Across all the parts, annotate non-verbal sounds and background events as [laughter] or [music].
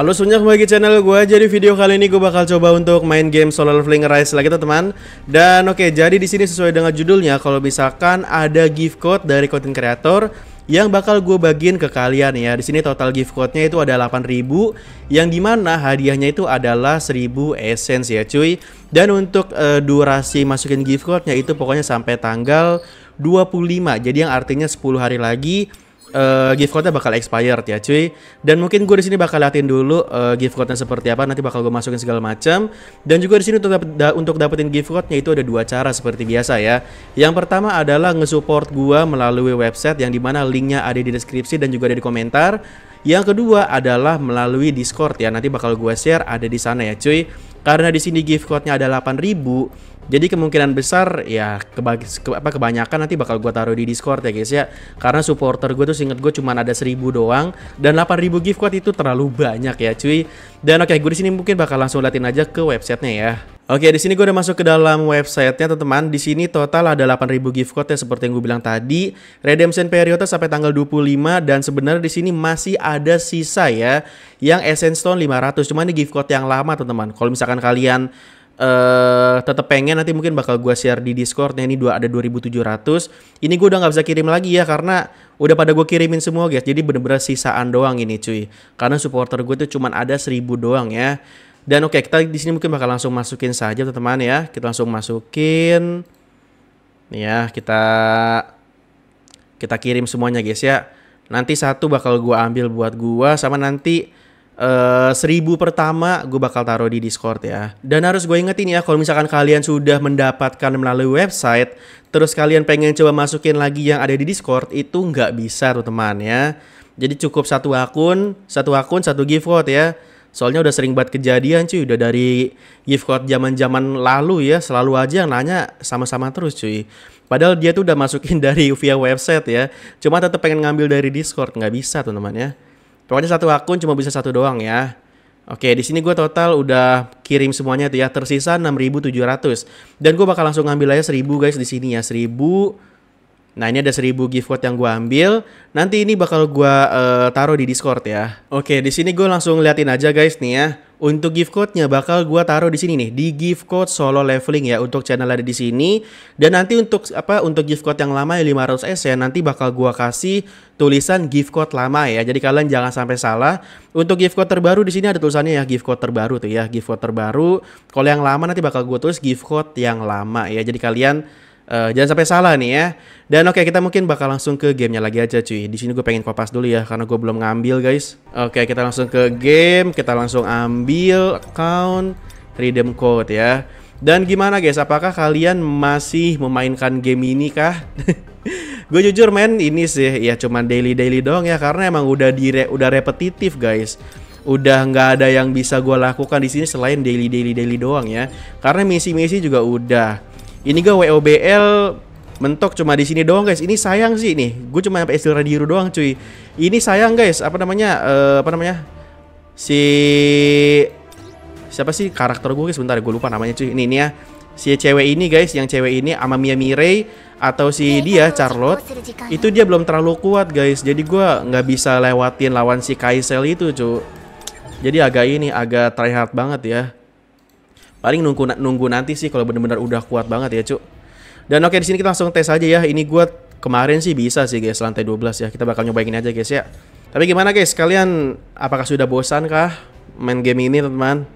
Halo semuanya kembali ke channel gue Jadi video kali ini gue bakal coba untuk main game Solar Fling Rise lagi teman-teman Dan oke okay, jadi di sini sesuai dengan judulnya Kalau misalkan ada gift code dari content creator yang bakal gue bagiin ke kalian ya. Di sini total gift code-nya itu ada 8000 yang dimana hadiahnya itu adalah 1000 essence ya cuy. Dan untuk uh, durasi masukin gift code-nya itu pokoknya sampai tanggal 25. Jadi yang artinya 10 hari lagi uh, gift code-nya bakal expired ya cuy dan mungkin gue di sini bakal liatin dulu uh, gift code-nya seperti apa nanti bakal gue masukin segala macam dan juga di sini untuk dapet, da, untuk dapetin gift code-nya itu ada dua cara seperti biasa ya yang pertama adalah nge-support gue melalui website yang dimana linknya ada di deskripsi dan juga ada di komentar yang kedua adalah melalui Discord ya nanti bakal gue share ada di sana ya cuy karena di sini gift code-nya ada 8000, jadi kemungkinan besar ya ke apa kebanyakan nanti bakal gue taruh di Discord ya guys ya. Karena supporter gue tuh singkat gue cuma ada 1000 doang dan 8000 gift code itu terlalu banyak ya cuy. Dan oke okay, gue di sini mungkin bakal langsung liatin aja ke websitenya ya. Oke, di sini gue udah masuk ke dalam websitenya teman-teman. Di sini total ada 8.000 gift code ya seperti yang gue bilang tadi. Redemption periodnya sampai tanggal 25 dan sebenarnya di sini masih ada sisa ya yang Essence Stone 500. Cuman ini gift code yang lama teman-teman. Kalau misalkan kalian Uh, eh, tetap pengen nanti mungkin bakal gue share di Discord ya ini dua ada 2700 ini gue udah nggak bisa kirim lagi ya karena udah pada gue kirimin semua guys jadi bener-bener sisaan doang ini cuy karena supporter gue tuh cuman ada 1000 doang ya dan oke, okay, kita di sini mungkin bakal langsung masukin saja teman-teman ya. Kita langsung masukin. Nih ya, kita kita kirim semuanya guys ya. Nanti satu bakal gua ambil buat gua sama nanti uh, seribu pertama gue bakal taruh di Discord ya. Dan harus gue ingetin ya, kalau misalkan kalian sudah mendapatkan melalui website, terus kalian pengen coba masukin lagi yang ada di Discord, itu nggak bisa tuh teman ya. Jadi cukup satu akun, satu akun, satu gift code ya. Soalnya udah sering buat kejadian cuy, udah dari gift card zaman-zaman lalu ya, selalu aja yang nanya sama-sama terus cuy. Padahal dia tuh udah masukin [laughs] dari via website ya, cuma tetap pengen ngambil dari Discord, nggak bisa tuh teman ya. Pokoknya satu akun cuma bisa satu doang ya. Oke, di sini gue total udah kirim semuanya tuh ya, tersisa 6.700. Dan gue bakal langsung ngambil aja 1.000 guys di sini ya, 1.000 Nah ini ada 1000 gift code yang gue ambil. Nanti ini bakal gue uh, taruh di Discord ya. Oke di sini gue langsung liatin aja guys nih ya. Untuk gift code-nya bakal gue taruh di sini nih di gift code solo leveling ya untuk channel ada di sini dan nanti untuk apa untuk gift code yang lama ya 500 s ya nanti bakal gue kasih tulisan gift code lama ya jadi kalian jangan sampai salah untuk gift code terbaru di sini ada tulisannya ya gift code terbaru tuh ya gift code terbaru kalau yang lama nanti bakal gue tulis gift code yang lama ya jadi kalian Uh, jangan sampai salah nih ya. Dan oke okay, kita mungkin bakal langsung ke gamenya lagi aja cuy. Di sini gue pengen kopas dulu ya karena gue belum ngambil guys. Oke okay, kita langsung ke game, kita langsung ambil account redeem code ya. Dan gimana guys, apakah kalian masih memainkan game ini kah? [laughs] gue jujur main ini sih ya cuman daily daily doang ya karena emang udah dire udah repetitif guys udah nggak ada yang bisa gue lakukan di sini selain daily daily daily doang ya karena misi-misi juga udah ini gue WOBL mentok cuma di sini doang guys. Ini sayang sih nih. Gue cuma sampai Steel Radiru doang cuy. Ini sayang guys. Apa namanya? Uh, apa namanya? Si siapa sih karakter gue guys? Bentar gue lupa namanya cuy. Ini ini ya. Si cewek ini guys, yang cewek ini sama Mia Mirei atau si iya, dia iya, iya. Charlotte itu dia belum terlalu kuat guys. Jadi gue nggak bisa lewatin lawan si Kaisel itu cuy. Jadi agak ini agak tryhard banget ya. Paling nunggu nunggu nanti sih kalau benar-benar udah kuat banget ya, Cuk. Dan oke di sini kita langsung tes aja ya. Ini gue kemarin sih bisa sih guys lantai 12 ya. Kita bakal nyobain aja guys ya. Tapi gimana guys, kalian apakah sudah bosan kah main game ini, teman-teman?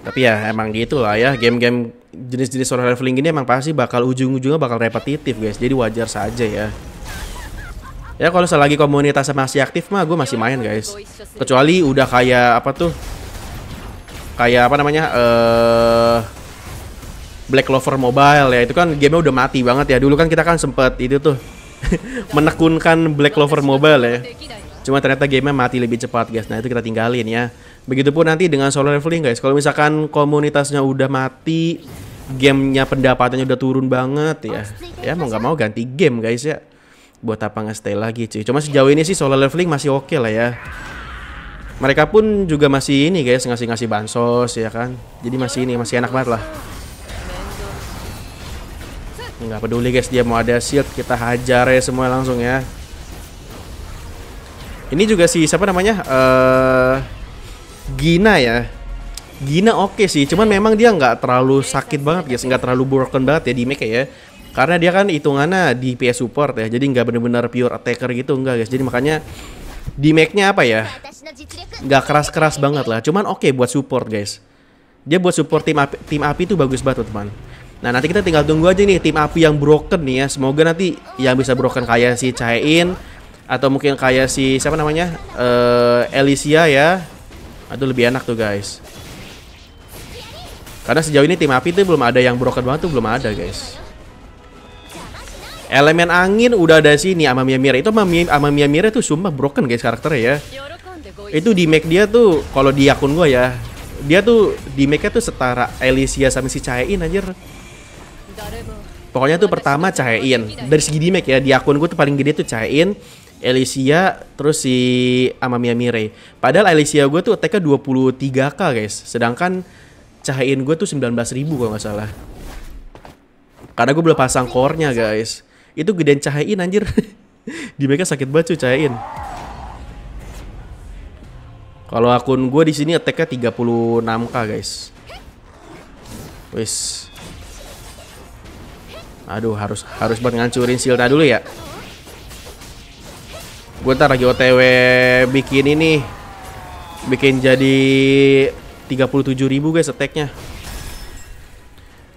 Tapi ya emang gitulah ya, game-game jenis-jenis solo leveling ini emang pasti bakal ujung-ujungnya bakal repetitif guys. Jadi wajar saja ya. Ya kalau selagi komunitas masih aktif mah gue masih main guys. Kecuali udah kayak apa tuh kayak apa namanya uh, Black Clover Mobile ya itu kan game udah mati banget ya dulu kan kita kan sempet itu tuh [laughs] menekunkan Black Clover Mobile ya cuma ternyata gamenya mati lebih cepat guys nah itu kita tinggalin ya begitupun nanti dengan solo leveling guys kalau misalkan komunitasnya udah mati gamenya pendapatannya udah turun banget ya ya mau nggak mau ganti game guys ya buat apa nggak stay lagi cuy cuma sejauh ini sih solo leveling masih oke okay lah ya mereka pun juga masih ini guys ngasih ngasih bansos ya kan jadi masih ini masih enak banget lah nggak peduli guys dia mau ada shield kita hajar ya semua langsung ya ini juga si siapa namanya uh, Gina ya Gina oke okay sih cuman memang dia nggak terlalu sakit banget guys nggak terlalu broken banget ya di make ya karena dia kan hitungannya di PS support ya jadi nggak bener-bener pure attacker gitu enggak guys jadi makanya di make-nya apa ya? Gak keras-keras banget lah. Cuman oke okay buat support guys. Dia buat support tim api, tim api itu bagus banget teman. Nah nanti kita tinggal tunggu aja nih tim api yang broken nih ya. Semoga nanti yang bisa broken kayak si Chaein atau mungkin kayak si siapa namanya uh, eh, Elysia ya. Aduh lebih enak tuh guys. Karena sejauh ini tim api itu belum ada yang broken banget tuh belum ada guys. Elemen angin udah ada sini sama Mia Mira. Itu sama Mia, Mira tuh sumpah broken guys karakternya ya. Itu di make dia tuh kalau di akun gua ya. Dia tuh di make tuh setara Elysia sama si Chaein anjir. Pokoknya tuh pertama Chaein Dari segi di make ya di akun gua tuh paling gede tuh Chaein. Elysia terus si Amamiya Mia Mire. Padahal Elysia gue tuh attack-nya 23k guys. Sedangkan cahain gue tuh 19.000 kalau nggak salah. Karena gue belum pasang core-nya guys. Itu gedean cahain anjir. [laughs] di mereka sakit banget cuy cahain. Kalau akun gue di sini attack-nya 36k guys. Wis. Aduh harus harus banget ngancurin shieldnya dulu ya. Gue ntar lagi OTW bikin ini. Bikin jadi 37.000 guys attack-nya.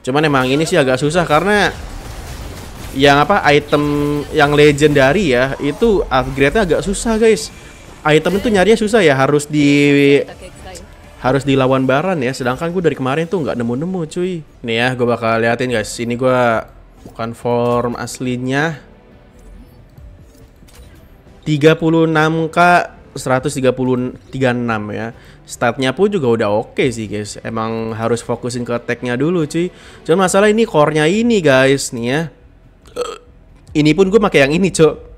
Cuman emang ini sih agak susah karena yang apa item yang legendary ya itu upgrade-nya agak susah guys item itu nyarinya susah ya harus di harus dilawan baran ya sedangkan gue dari kemarin tuh nggak nemu-nemu cuy nih ya gue bakal liatin guys ini gue bukan form aslinya 36k 136 ya startnya pun juga udah oke okay sih guys Emang harus fokusin ke tagnya dulu cuy cuma masalah ini core-nya ini guys Nih ya ini pun gue pakai yang ini cok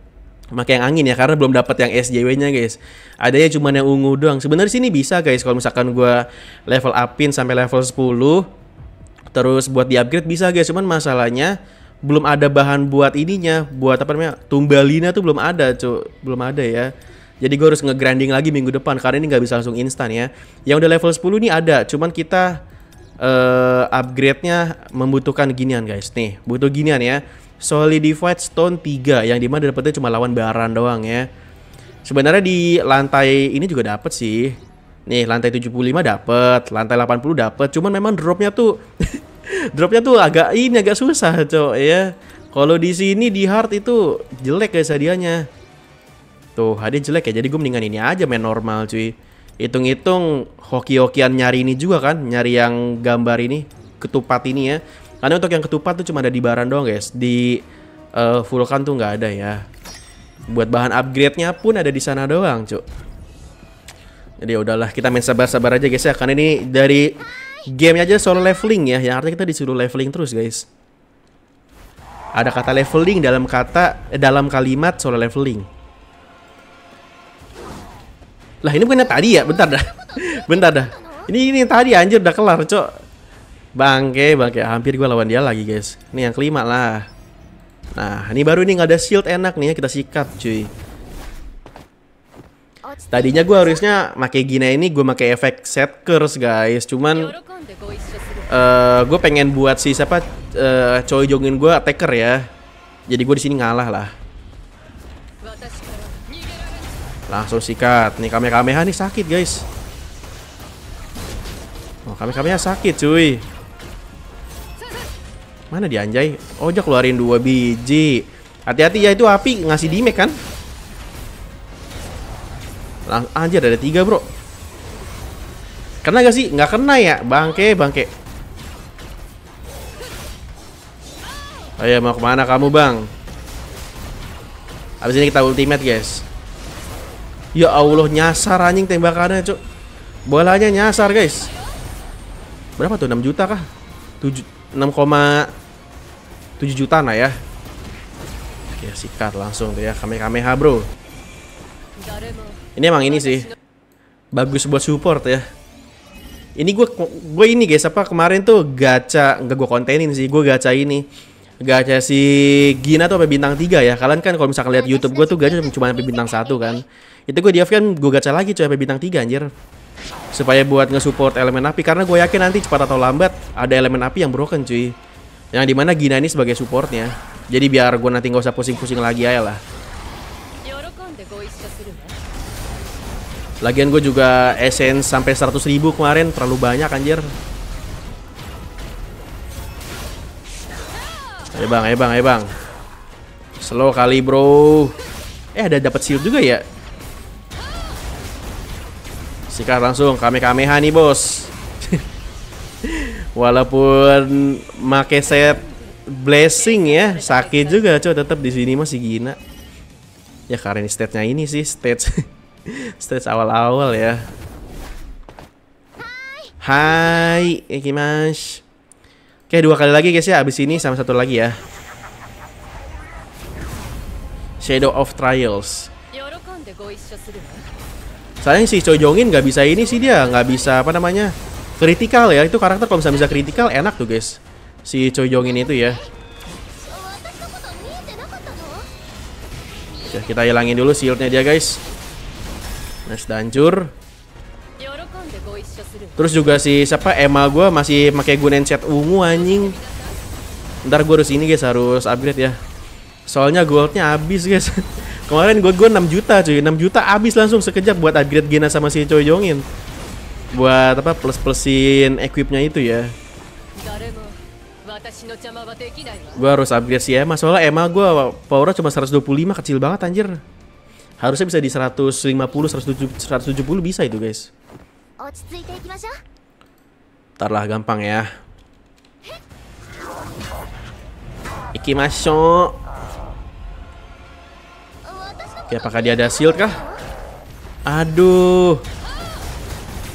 pakai yang angin ya karena belum dapat yang SJW-nya guys. Adanya cuma yang ungu doang. Sebenarnya sini bisa guys kalau misalkan gue level upin sampai level 10 terus buat di-upgrade bisa guys. Cuman masalahnya belum ada bahan buat ininya, buat apa namanya? Tumbalina tuh belum ada, cok. Belum ada ya. Jadi gue harus nge-grinding lagi minggu depan karena ini nggak bisa langsung instan ya. Yang udah level 10 ini ada, cuman kita uh, upgrade-nya membutuhkan ginian guys. Nih, butuh ginian ya Solidified Stone 3 yang dimana dapetnya cuma lawan Baran doang ya. Sebenarnya di lantai ini juga dapet sih. Nih, lantai 75 dapet, lantai 80 dapet. Cuman memang dropnya tuh [laughs] dropnya tuh agak ini agak susah, Cok, ya. Kalau di sini di hard itu jelek guys hadiahnya. Tuh, hadiah jelek ya. Jadi gue mendingan ini aja main normal, cuy. Hitung-hitung hoki-hokian nyari ini juga kan, nyari yang gambar ini, ketupat ini ya. Karena untuk yang ketupat tuh cuma ada di Baran doang guys. Di uh, Vulkan tuh nggak ada ya. Buat bahan upgrade-nya pun ada di sana doang, cuk. Jadi ya udahlah, kita main sabar-sabar aja guys ya. Karena ini dari game aja solo leveling ya. Yang artinya kita disuruh leveling terus guys. Ada kata leveling dalam kata eh, dalam kalimat solo leveling. Lah ini bukannya tadi ya? Bentar dah. [laughs] Bentar dah. Ini ini tadi anjir udah kelar, cok. Bangke, bangke. Hampir gue lawan dia lagi, guys. Ini yang kelima lah. Nah, ini baru ini nggak ada shield enak nih ya, kita sikat, cuy. Tadinya gue harusnya pakai Gina ini gue pakai efek set curse guys, cuman uh, eh, gue pengen buat si siapa uh, Choi Jongin gue attacker ya. Jadi gue di sini ngalah lah. Langsung sikat. Nih Kamehameha nih sakit guys. Oh, kami Kamehameha sakit cuy. Mana dia anjay? Oja oh, keluarin dua biji. Hati-hati ya itu api ngasih damage kan? Lang anjir ada tiga bro. Kena gak sih? Nggak kena ya? Bangke, bangke. Oh Ayo iya, mau kemana kamu bang? Abis ini kita ultimate guys. Ya Allah nyasar anjing tembakannya cok. Bolanya nyasar guys. Berapa tuh? 6 juta kah? 7 6,7 juta lah ya Oke sikat langsung tuh ya Kamehameha bro Ini emang ini sih Bagus buat support ya Ini gue gue ini guys apa kemarin tuh gacha nggak gue kontenin sih gue gacha ini Gacha si Gina tuh sampai bintang 3 ya Kalian kan kalau misalkan lihat YouTube gue tuh gacha cuma sampai bintang 1 kan Itu gue di off kan gue gacha lagi coba sampai bintang 3 anjir supaya buat nge-support elemen api karena gue yakin nanti cepat atau lambat ada elemen api yang broken cuy yang dimana Gina ini sebagai supportnya jadi biar gue nanti gak usah pusing-pusing lagi aja lah Lagian gue juga essence sampai 100 ribu kemarin terlalu banyak anjir. Ayo bang, ayo bang, ayo bang. Slow kali bro. Eh ada dapat shield juga ya? Sikat langsung kami-kami nih bos [laughs] Walaupun make set blessing ya Sakit juga coba tetap di sini masih gina Ya karena ini stage-nya ini sih stage [laughs] Stage awal-awal ya Hai Ikimash Oke dua kali lagi guys ya Abis ini sama satu lagi ya Shadow of Trials Sayang sih Choi Jongin nggak bisa ini sih dia, nggak bisa apa namanya kritikal ya. Itu karakter kalau bisa bisa kritikal enak tuh guys. Si Choi itu ya. Oke, kita hilangin dulu shieldnya dia guys. Nice danjur. Terus juga si siapa Emma gue masih pakai gunen set ungu anjing. Ntar gue harus ini guys harus upgrade ya. Soalnya goldnya habis guys. [laughs] Kemarin gue gue 6 juta cuy, 6 juta habis langsung sekejap buat upgrade Gena sama si Choi Jongin. Buat apa plus-plusin equipnya itu ya. Gue harus upgrade si Emma, soalnya Emma gue powernya cuma 125, kecil banget anjir. Harusnya bisa di 150, 170, 170 bisa itu guys. Ntar lah gampang ya. Ikimashou. Oke, apakah dia ada shield kah? Aduh.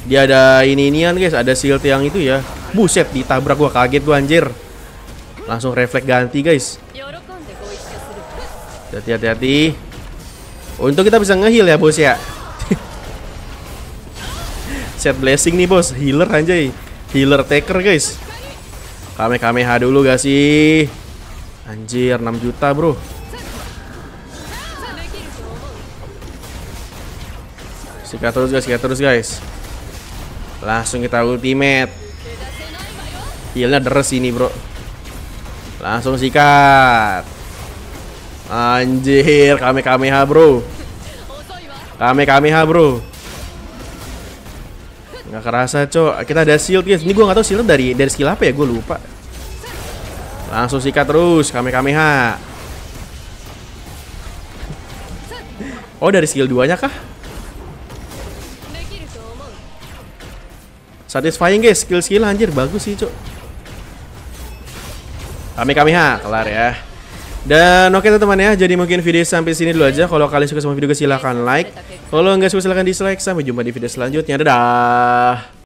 Dia ada ini-inian, guys. Ada shield yang itu ya. Buset, ditabrak gua kaget gua anjir. Langsung refleks ganti, guys. Hati-hati. Untuk kita bisa ngehil ya, Bos ya. [laughs] Set blessing nih, Bos. Healer anjay. Healer taker, guys. Kamehameha dulu gak sih? Anjir, 6 juta, Bro. Sikat terus guys, sikat terus guys. Langsung kita ultimate. Healnya deres ini bro. Langsung sikat. Anjir, kami kami ha bro. Kami kami ha bro. Nggak kerasa cok. Kita ada shield guys. Ini gue nggak tahu shield dari dari skill apa ya, gue lupa. Langsung sikat terus, kami kami ha. Oh dari skill 2 nya kah? Satisfying guys, skill-skill anjir bagus sih, cok Kami kami ha, kelar ya. Dan oke okay, teman ya, jadi mungkin video sampai sini dulu aja. Kalau kalian suka sama video silahkan like. Kalau nggak suka silahkan dislike. Sampai jumpa di video selanjutnya. Dadah.